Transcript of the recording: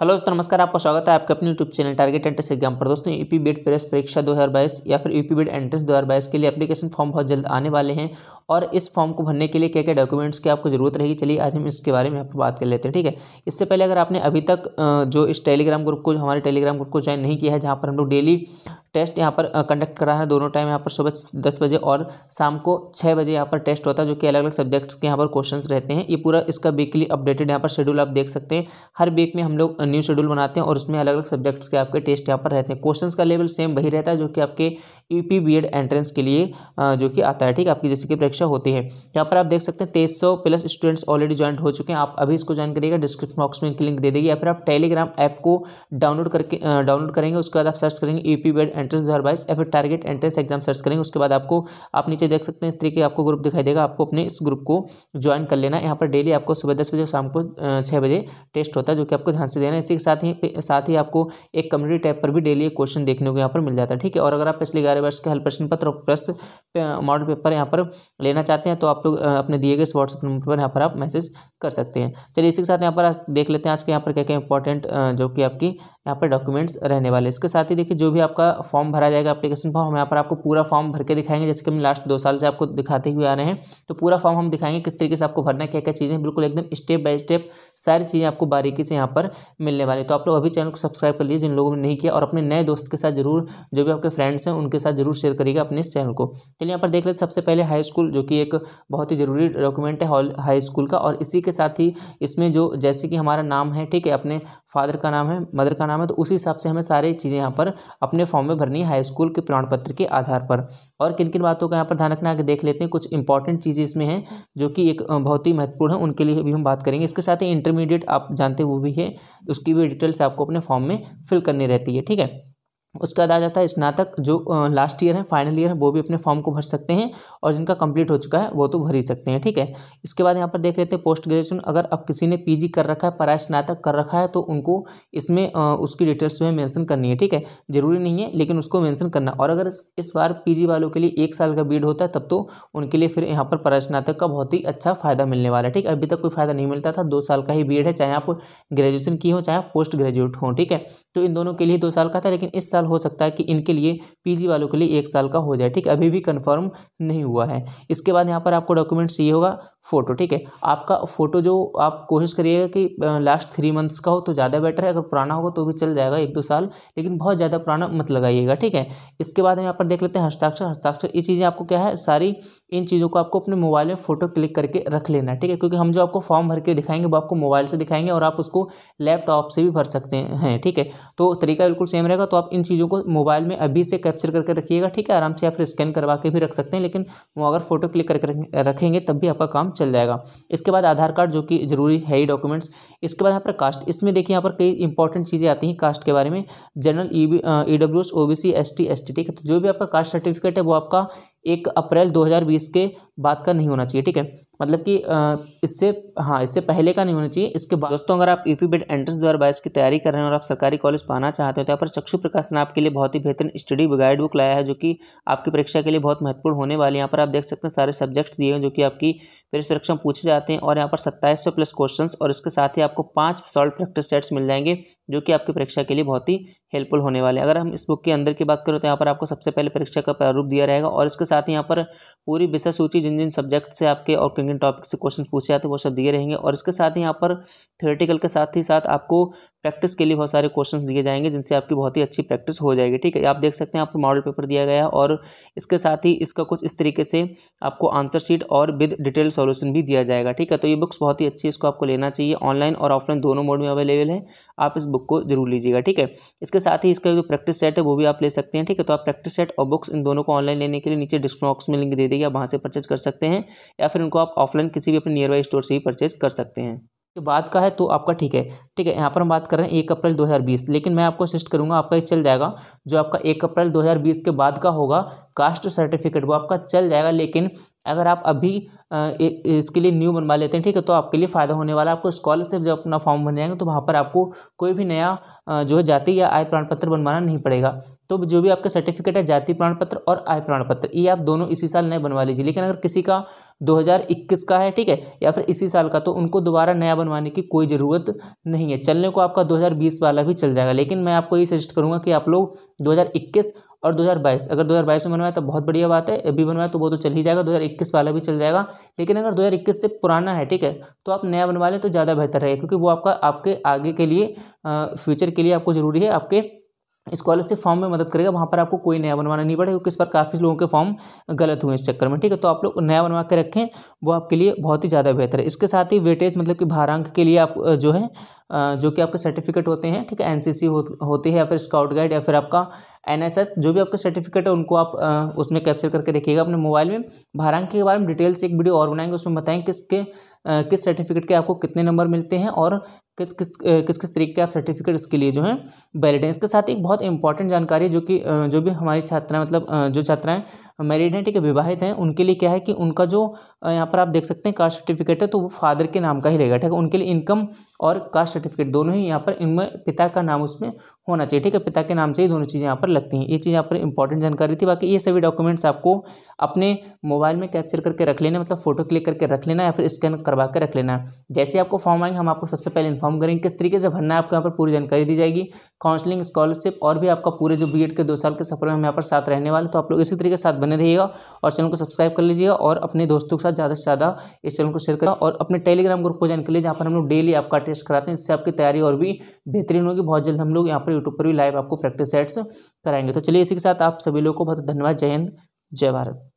hello दोस्तों नमस्कार आपका स्वागत है आपके अपने YouTube channel target entrance exam पर दोस्तों यूपी बेड प्रेस परीक्षा 2022 या फिर यूपी e e दो एंट्रेंस 2022 के लिए एप्लीकेशन फॉर्म बहुत जल्द आने वाले हैं और इस फॉर्म को भरने के लिए क्या क्या डॉक्यूमेंट्स की आपको जरूरत रहेगी चलिए आज हम इसके बारे में यहाँ पर बात कर लेते हैं ठीक है इससे पहले अगर आपने अभी तक जो इस टेलीग्राम ग्रुप को हमारे टेलीग्राम ग्रुप को ज्वाइन नहीं किया है जहाँ पर हम लोग डेली टेस्ट यहाँ पर कंडक्ट करा है दोनों टाइम यहाँ पर सुबह दस बजे और शाम को छः बजे यहाँ पर टेस्ट होता है जो कि अलग अलग सब्जेक्ट्स के यहाँ पर क्वेश्चंस रहते हैं ये पूरा इसका वीकली अपडेटेड यहाँ पर शेड्यूल आप देख सकते हैं हर वीक में हम लोग न्यू शेड्यूल बनाते हैं और उसमें अलग अलग सब्जेक्ट्स के आपके टेस्ट यहाँ पर रहते हैं क्वेश्चंस का लेवल सेम वही रहता है जो कि आपके U P B Ed entrance के लिए जो कि आता है ठीक आपकी जैसे की परीक्षा होती है यहाँ पर आप देख सकते हैं तेईस सौ प्लस स्टूडेंट्स ऑलरेडी ज्वाइन हो चुके हैं आप अभी इसको ज्वाइन करिएगा डिस्क्रिप्शन बॉक्स में लिंक दे देगी या फिर आप टेलीग्राम ऐप को डाउनलोड करके डाउनलोड करेंगे उसके बाद आप सर्च करेंगे U P B Ed entrance दो या फिर टारगेट एंट्रेंस एग्जाम सर्च करेंगे उसके बाद आपको आप नीचे देख सकते हैं इस तरीके आपको ग्रुप दिखाई देगा आपको अपने इस ग्रुप को ज्वाइन कर लेना यहाँ पर डेली आपको सुबह दस बजे शाम को छः बजे टेस्ट होता है जो कि आपको ध्यान से देना है इसी के साथ ही साथ ही आपको एक कम्युनिटी टैब पर भी डेली एक क्वेश्चन देखने को यहाँ पर मिल जाता है ठीक है और अगर आप पिछले ग्यारह वर्ष के हल प्रश्न पत्र और प्लस मॉडल पेपर यहाँ पर लेना चाहते हैं तो आप लोग अपने दिए गए इस व्हाट्सअप नंबर पर यहाँ पर आप मैसेज कर सकते हैं चलिए इसी के साथ यहाँ पर देख लेते हैं आज के यहाँ पर क्या क्या इंपॉर्टेंट जो कि आपकी यहाँ पर डॉक्यूमेंट्स रहने वाले इसके साथ ही देखिए जो भी आपका फॉर्म भरा जाएगा अपलीकेशन फॉर्म हम यहाँ पर आपको पूरा फॉर्म भर के दिखाएंगे जैसे कि हम लास्ट दो साल से आपको दिखाते हुए आ रहे हैं तो पूरा फॉर्म हम दिखाएंगे किस तरीके से आपको भरना है क्या क्या चीज़ें बिल्कुल एकदम स्टेप बाय स्टेप सारी चीज़ें आपको बारीकी से यहाँ पर मिलने वाले तो आप लोग अभी चैनल को सब्सक्राइब कर लीजिए जिन लोगों ने नहीं किया और अपने नए दोस्त के साथ जरूर जो भी आपके फ्रेंड्स हैं उनके साथ जरूर शेयर करिएगा अपने इस चैनल को चलिए यहाँ पर देख लेते सबसे पहले हाई स्कूल जो कि एक बहुत ही ज़रूरी डॉक्यूमेंट है हाई स्कूल का और इसी के साथ ही इसमें जो जैसे कि हमारा नाम है ठीक है अपने फादर का नाम है मदर का नाम है तो उसी हिसाब से हमें सारी चीज़ें यहाँ पर अपने फॉर्म में भरनी है हाई स्कूल के प्रमाण पत्र के आधार पर और किन किन बातों का यहाँ पर ध्यान रखना आगे देख लेते हैं कुछ इंपॉर्टेंट चीज़ें इसमें हैं जो कि एक बहुत ही महत्वपूर्ण है उनके लिए भी हम बात करेंगे इसके साथ ही इंटरमीडिएट आप जानते वो भी है उसकी भी डिटेल्स आपको अपने फॉर्म में फिल करनी रहती है ठीक है उसके बाद आ जाता है स्नातक जो लास्ट ईयर है फाइनल ईयर है वो भी अपने फॉर्म को भर सकते हैं और जिनका कंप्लीट हो चुका है वो तो भर ही सकते हैं ठीक है इसके बाद यहाँ पर देख लेते हैं पोस्ट ग्रेजुएशन अगर अब किसी ने पीजी कर रखा है पराय स्नातक कर रखा है तो उनको इसमें उसकी डिटेल्स जो है मैंसन करनी है ठीक है ज़रूरी नहीं है लेकिन उसको मैंसन करना और अगर इस बार पी वालों के लिए एक साल का बीड होता है तब तो उनके लिए फिर यहाँ पर पराय स्नातक का बहुत ही अच्छा फ़ायदा मिलने वाला है ठीक है अभी तक कोई फ़ायदा नहीं मिलता था दो साल का ही बीड है चाहे आप ग्रेजुएशन की हो चाहे आप पोस्ट ग्रेजुएट हों ठीक है तो इन दोनों के लिए दो साल का था लेकिन इस साल साल हो सकता है कि इनके लिए पीजी वालों के लिए एक साल का हो जाए ठीक अभी भी कन्फर्म नहीं हुआ है इसके बाद यहाँ पर आपको डॉक्यूमेंट्स ये होगा फ़ोटो ठीक है आपका फ़ोटो जो आप कोशिश करिएगा कि लास्ट थ्री मंथ्स का हो तो ज़्यादा बेटर है अगर पुराना होगा तो भी चल जाएगा एक दो साल लेकिन बहुत ज़्यादा पुराना मत लगाइएगा ठीक है इसके बाद हम यहाँ पर देख लेते हैं हस्ताक्षर हस्ताक्षर ये चीज़ें आपको क्या है सारी इन चीज़ों को आपको अपने मोबाइल में फ़ोटो क्लिक करके रख लेना ठीक है क्योंकि हम जो आपको फॉर्म भर के दिखाएंगे वो आपको मोबाइल से दिखाएंगे और आप उसको लैपटॉप से भी भर सकते हैं ठीक है तो तरीका बिल्कुल सेम रहेगा तो आप इन चीज़ों को मोबाइल में अभी से कैप्चर करके रखिएगा ठीक है आराम से आप स्कैन करवा के भी रख सकते हैं लेकिन वो अगर फोटो क्लिक करके रखेंगे तब भी आपका काम चल जाएगा इसके बाद आधार कार्ड जो कि जरूरी है ही डॉक्यूमेंट्स इसके बाद यहाँ पर कास्ट इसमें देखिए यहाँ पर कई इंपॉर्टेंट चीज़ें आती हैं कास्ट के बारे में general E B E W S O B C S T S T ठीक है तो जो भी आपका कास्ट सर्टिफिकेट है वो आपका एक अप्रैल 2020 के बाद का नहीं होना चाहिए ठीक है मतलब कि इससे हाँ इससे पहले का नहीं होना चाहिए इसके बाद दोस्तों अगर आप यू पी एंट्रेंस दो बाइस की तैयारी कर रहे हैं और आप सरकारी कॉलेज पाना चाहते हो तो यहाँ पर चक्षु प्रकाश ने आपके लिए बहुत ही बेहतरीन स्टडी गाइड बुक लाया है जो कि आपकी परीक्षा के लिए बहुत महत्वपूर्ण होने वाली यहाँ पर आप देख सकते हैं सारे सब्जेक्ट दिए हैं जो कि आपकी प्रेस परीक्षा में पूछे जाते हैं और यहाँ पर सत्ताईस सौ प्लस क्वेश्चन और इसके साथ ही आपको पाँच सॉल्व प्रैक्टिस सेट्स मिल जाएंगे जो कि आपकी परीक्षा के लिए बहुत ही हेल्पफुल होने वाले अगर हम इस बुक के अंदर की बात करें तो यहाँ पर आपको सबसे पहले परीक्षा का प्रारूप दिया रहेगा और इसके साथ साथ यहाँ पर पूरी विषय सूची जिन जिन सब्जेक्ट से आपके और किन किन टॉपिक से क्वेश्चन पूछे जाते हैं वो सब दिए रहेंगे और इसके साथ ही यहाँ पर थ्योरेटिकल के साथ ही साथ आपको प्रैक्टिस के लिए बहुत सारे क्वेश्चन दिए जाएंगे जिनसे आपकी बहुत ही अच्छी प्रैक्टिस हो जाएगी ठीक है आप देख सकते हैं आपको मॉडल पेपर दिया गया और इसके साथ ही इसका कुछ इस तरीके से आपको आंसर शीट और विद डिटेल सोल्यूशन भी दिया जाएगा ठीक है तो ये बुक्स बहुत ही अच्छी इसको आपको लेना चाहिए ऑनलाइन और ऑफलाइन दोनों मोड में अवेलेबल है आप इस बुक को जरूर लीजिएगा ठीक है इसके साथ ही इसका जो प्रैक्टिस सेट है वो भी आप ले सकते हैं ठीक है तो आप प्रैक्टिस सेट और बुक्स इन दोनों को ऑनलाइन लेने के लिए नीचे डिस्क्रॉक्स में लिंक दे देगी आप वहाँ से परचेज कर सकते हैं या फिर उनको आप ऑफलाइन किसी भी अपने नियर बाई स्टोर से ही परचेज कर सकते हैं के बाद का है तो आपका ठीक है ठीक है यहाँ पर हम बात कर रहे हैं एक अप्रैल 2020 लेकिन मैं आपको असिस्ट करूँगा आपका ये चल जाएगा जो आपका एक अप्रैल 2020 के बाद का होगा कास्ट सर्टिफिकेट वो आपका चल जाएगा लेकिन अगर आप अभी इसके लिए न्यू बनवा लेते हैं ठीक है तो आपके लिए फ़ायदा होने वाला है आपको स्कॉलरशिप जब अपना फॉर्म भर जाएंगे तो वहाँ पर आपको कोई भी नया जो है जाति या आय प्रमाण पत्र बनवाना नहीं पड़ेगा तो जो भी आपका सर्टिफिकेट है जाति प्रमाण पत्र और आय प्रमाण पत्र ये आप दोनों इसी साल नए बनवा लीजिए लेकिन अगर किसी का 2021 का है ठीक है या फिर इसी साल का तो उनको दोबारा नया बनवाने की कोई ज़रूरत नहीं है चलने को आपका 2020 वाला भी चल जाएगा लेकिन मैं आपको ये सजेस्ट करूँगा कि आप लोग 2021 और 2022 अगर 2022 में बनवाया तो बहुत बढ़िया बात है अभी बनवाया तो वो तो चल ही जाएगा 2021 वाला भी चल जाएगा लेकिन अगर 2021 से पुराना है ठीक है तो आप नया बनवा लें तो ज़्यादा बेहतर रहेगा क्योंकि वो आपका आपके आगे के लिए फ्यूचर के लिए आपको ज़रूरी है आपके स्कॉलरशिप फॉर्म में मदद करेगा वहाँ पर आपको कोई नया बनवाना नहीं पड़ेगा क्योंकि इस पर काफ़ी लोगों के फॉर्म गलत हुए इस चक्कर में ठीक है तो आप लोग नया बनवा के रखें वो आपके लिए बहुत ही ज़्यादा बेहतर है इसके साथ ही वेटेज मतलब कि भारांक के लिए आप जो है जो कि आपके सर्टिफिकेट होते हैं ठीक है एन सी होती है या फिर स्काउट गाइड या फिर आपका एन जो भी आपके सर्टिफिकेट है उनको आप उसमें कैप्चर करके रखिएगा अपने मोबाइल में भारांक के बारे में डिटेल्स एक वीडियो और बनाएंगे उसमें बताएँ किसके किस सर्टिफिकेट के आपको कितने नंबर मिलते हैं और किस किस किस किस तरीके के आप सर्टिफिकेट इसके लिए जो है वैलिड हैं इसके साथ एक बहुत इंपॉर्टेंट जानकारी जो कि जो भी हमारी छात्राएं मतलब जो छात्राएं मैरिड हैं ठीक है विवाहित हैं उनके लिए क्या है कि उनका जो यहाँ पर आप देख सकते हैं कास्ट सर्टिफिकेट है तो वो फादर के नाम का ही रहेगा ठीक है उनके लिए इनकम और कास्ट सर्टिफिकेट दोनों ही यहाँ पर इनमें पिता का नाम उसमें होना चाहिए ठीक है पिता के नाम से ही दोनों चीज़ें यहाँ पर लगती हैं ये चीज़ यहाँ पर इंपॉर्टेंट जानकारी थी बाकी ये सभी डॉक्यूमेंट्स आपको अपने मोबाइल में कैप्चर करके रख लेना मतलब फोटो क्लिक करके रख लेना या फिर स्कैन करवा कर रख लेना जैसे आपको फॉर्म आएंगे हम आपको सबसे पहले इन्फॉर्म करेंगे किस तरीके से भरना है आपको यहाँ पर पूरी जानकारी दी जाएगी काउंसलिंग स्कॉलरशिप और भी आपका पूरे जो बी के दो साल के सफर में हम यहाँ पर साथ रहने वाले तो आप लोग इसी तरीके साथ बने रहिएगा और चैनल को सब्सक्राइब कर लीजिएगा और अपने दोस्तों के साथ ज़्यादा से ज़्यादा इस चैनल को शेयर करें और अपने टेलीग्राम ग्रुप को ज्वाइन कर लीजिए जहाँ पर हम लोग डेली आपका टेस्ट कराते हैं इससे आपकी तैयारी और भी बेहतरीन होगी बहुत जल्द हम लोग यहाँ पर यूट्यूब पर भी लाइव आपको प्रैक्टिस सेट्स कराएंगे तो चलिए इसी के साथ आप सभी लोग को बहुत धन्यवाद जय हिंद जय भारत